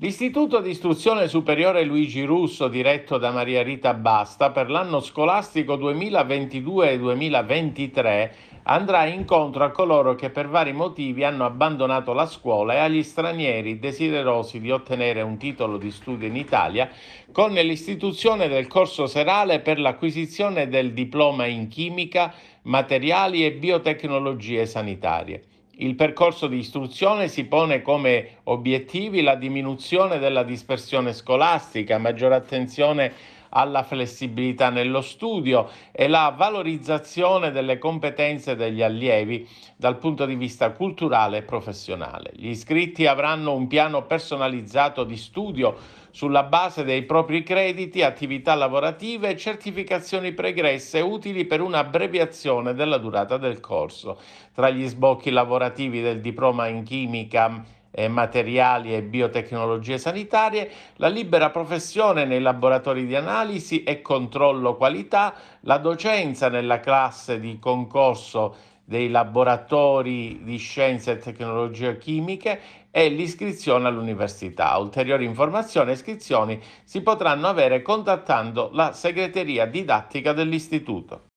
L'Istituto di Istruzione Superiore Luigi Russo, diretto da Maria Rita Basta, per l'anno scolastico 2022-2023 andrà incontro a coloro che per vari motivi hanno abbandonato la scuola e agli stranieri desiderosi di ottenere un titolo di studio in Italia con l'istituzione del corso serale per l'acquisizione del diploma in chimica, materiali e biotecnologie sanitarie. Il percorso di istruzione si pone come obiettivi la diminuzione della dispersione scolastica, maggiore attenzione alla flessibilità nello studio e la valorizzazione delle competenze degli allievi dal punto di vista culturale e professionale. Gli iscritti avranno un piano personalizzato di studio sulla base dei propri crediti, attività lavorative e certificazioni pregresse utili per un'abbreviazione della durata del corso. Tra gli sbocchi lavorativi del diploma in chimica materiali e biotecnologie sanitarie, la libera professione nei laboratori di analisi e controllo qualità, la docenza nella classe di concorso dei laboratori di scienze e tecnologie chimiche e l'iscrizione all'università. Ulteriori informazioni e iscrizioni si potranno avere contattando la segreteria didattica dell'istituto.